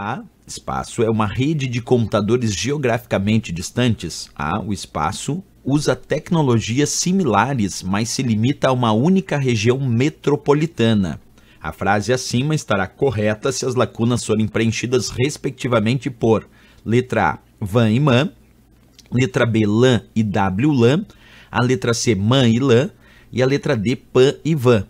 A espaço é uma rede de computadores geograficamente distantes. A o espaço usa tecnologias similares, mas se limita a uma única região metropolitana. A frase acima estará correta se as lacunas forem preenchidas respectivamente por letra A, van e man, letra B, lan e w, lan, a letra C, man e lan e a letra D, pan e van.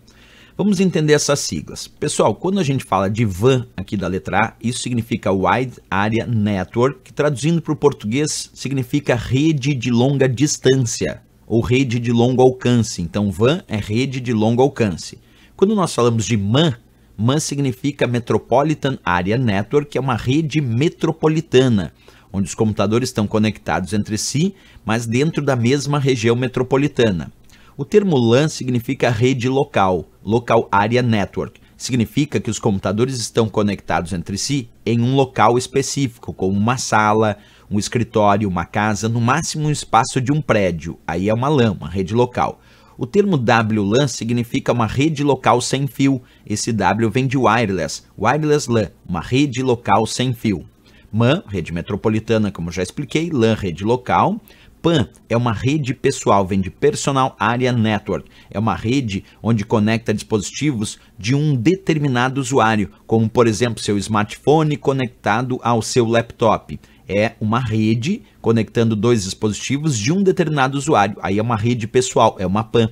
Vamos entender essas siglas. Pessoal, quando a gente fala de VAN aqui da letra A, isso significa Wide Area Network, que traduzindo para o português significa rede de longa distância ou rede de longo alcance. Então, VAN é rede de longo alcance. Quando nós falamos de MAN, MAN significa Metropolitan Area Network, que é uma rede metropolitana, onde os computadores estão conectados entre si, mas dentro da mesma região metropolitana. O termo LAN significa rede local, Local Area Network. Significa que os computadores estão conectados entre si em um local específico, como uma sala, um escritório, uma casa, no máximo um espaço de um prédio. Aí é uma LAN, uma rede local. O termo WLAN significa uma rede local sem fio. Esse W vem de wireless, wireless LAN, uma rede local sem fio. MAN, rede metropolitana, como já expliquei, LAN, rede local. PAN é uma rede pessoal, vem de Personal Area Network. É uma rede onde conecta dispositivos de um determinado usuário, como por exemplo seu smartphone conectado ao seu laptop. É uma rede conectando dois dispositivos de um determinado usuário. Aí é uma rede pessoal, é uma PAN.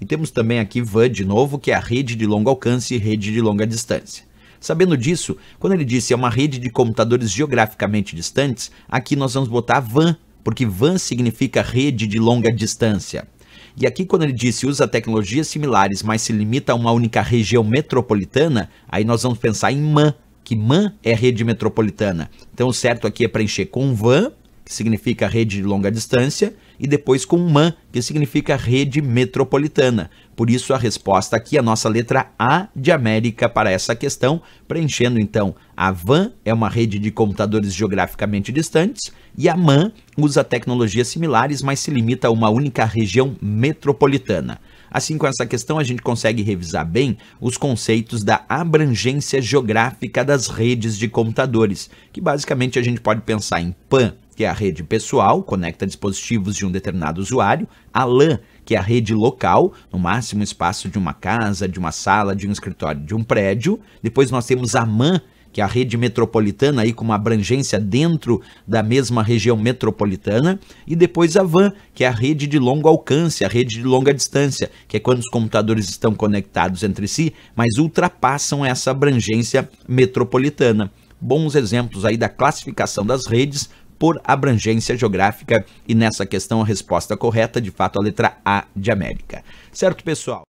E temos também aqui VAN de novo, que é a rede de longo alcance e rede de longa distância. Sabendo disso, quando ele disse é uma rede de computadores geograficamente distantes, aqui nós vamos botar VAN porque van significa rede de longa distância. E aqui, quando ele disse usa tecnologias similares, mas se limita a uma única região metropolitana, aí nós vamos pensar em MAN, que MAN é rede metropolitana. Então, o certo aqui é preencher com VAN, que significa rede de longa distância, e depois com MAN, que significa rede metropolitana. Por isso a resposta aqui, a nossa letra A de América para essa questão, preenchendo então a VAN é uma rede de computadores geograficamente distantes e a MAN usa tecnologias similares, mas se limita a uma única região metropolitana. Assim, com essa questão, a gente consegue revisar bem os conceitos da abrangência geográfica das redes de computadores, que basicamente a gente pode pensar em PAN, que é a rede pessoal, conecta dispositivos de um determinado usuário, a LAN, que é a rede local, no máximo espaço de uma casa, de uma sala, de um escritório, de um prédio. Depois nós temos a MAN, que é a rede metropolitana aí com uma abrangência dentro da mesma região metropolitana, e depois a VAN, que é a rede de longo alcance, a rede de longa distância, que é quando os computadores estão conectados entre si, mas ultrapassam essa abrangência metropolitana. Bons exemplos aí da classificação das redes por abrangência geográfica e nessa questão a resposta correta, de fato, a letra A de América. Certo, pessoal?